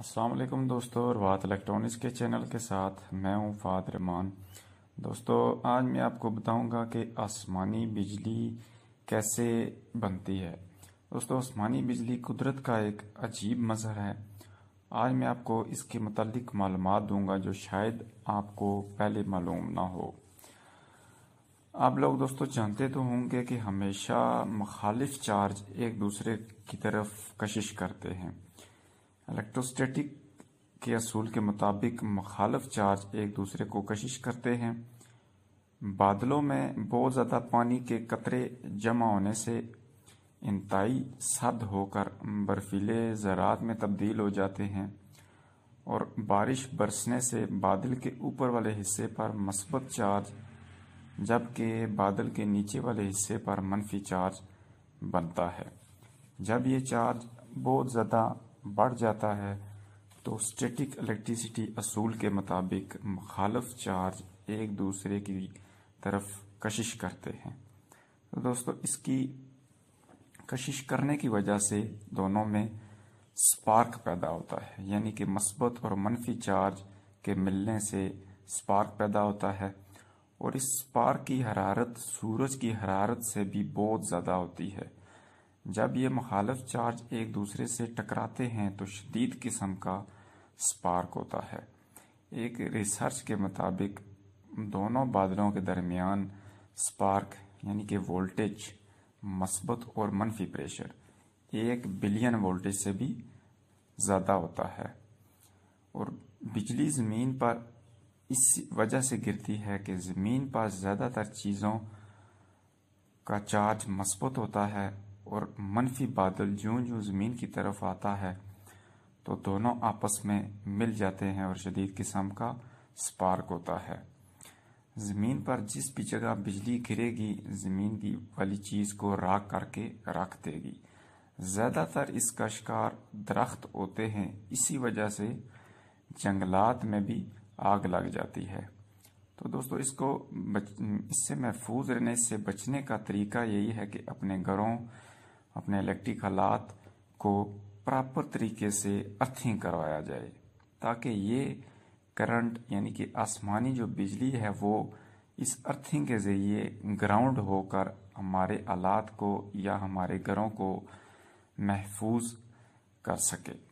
असलकम दोस्तों रवात इलेक्ट्रॉनिक्स के चैनल के साथ मैं हूं फाद रमान दोस्तों आज मैं आपको बताऊंगा कि आसमानी बिजली कैसे बनती है दोस्तों आसमानी बिजली कुदरत का एक अजीब मज़हर है आज मैं आपको इसके मतलब मालूम दूंगा जो शायद आपको पहले मालूम ना हो आप लोग दोस्तों जानते तो होंगे कि हमेशा मुखालिफ चार्ज एक दूसरे की तरफ कशिश करते हैं इलेक्ट्रोस्टैटिक के असूल के मुताबिक मुखालफ चार्ज एक दूसरे को कशिश करते हैं बादलों में बहुत ज़्यादा पानी के कतरे जमा होने से इंतई सद होकर बर्फीले ज़रात में तब्दील हो जाते हैं और बारिश बरसने से बादल के ऊपर वाले हिस्से पर मस्बत चार्ज जबकि बादल के नीचे वाले हिस्से पर मनफी चार्ज बनता है जब ये चार्ज बहुत ज़्यादा बढ़ जाता है तो स्टैटिक इलेक्ट्रिसिटी असूल के मुताबिक मुखालफ चार्ज एक दूसरे की तरफ कशिश करते हैं तो दोस्तों इसकी कशिश करने की वजह से दोनों में स्पार्क पैदा होता है यानी कि मस्बत और मनफी चार्ज के मिलने से स्पार्क पैदा होता है और इस स्पार्क की हरारत सूरज की हरारत से भी बहुत ज़्यादा होती है जब ये मुखालफ चार्ज एक दूसरे से टकराते हैं तो शदीद किस्म का स्पार्क होता है एक रिसर्च के मुताबिक दोनों बादलों के दरमियान स्पार्क यानी कि वोल्टेज मस्बत और मनफी प्रेशर एक बिलियन वोल्टेज से भी ज़्यादा होता है और बिजली ज़मीन पर इस वजह से गिरती है कि ज़मीन पर ज़्यादातर चीज़ों का चार्ज मस्बत होता है और मनफी बादल जो जो ज़मीन की तरफ आता है तो दोनों आपस में मिल जाते हैं और शदीद किस्म का स्पार्क होता है ज़मीन पर जिस भी जगह बिजली गिरेगी ज़मीन की वाली चीज़ को राख करके रख देगी ज़्यादातर इसका शिकार दरख्त होते हैं इसी वजह से जंगलात में भी आग लग जाती है तो दोस्तों इसको बच, इससे महफूज रहने से बचने का तरीका यही है कि अपने घरों अपने इलेक्ट्रिक हालात को प्रॉपर तरीके से अर्थिंग करवाया जाए ताकि ये करंट यानी कि आसमानी जो बिजली है वो इस अर्थिंग के ज़रिए ग्राउंड होकर हमारे आलात को या हमारे घरों को महफूज कर सके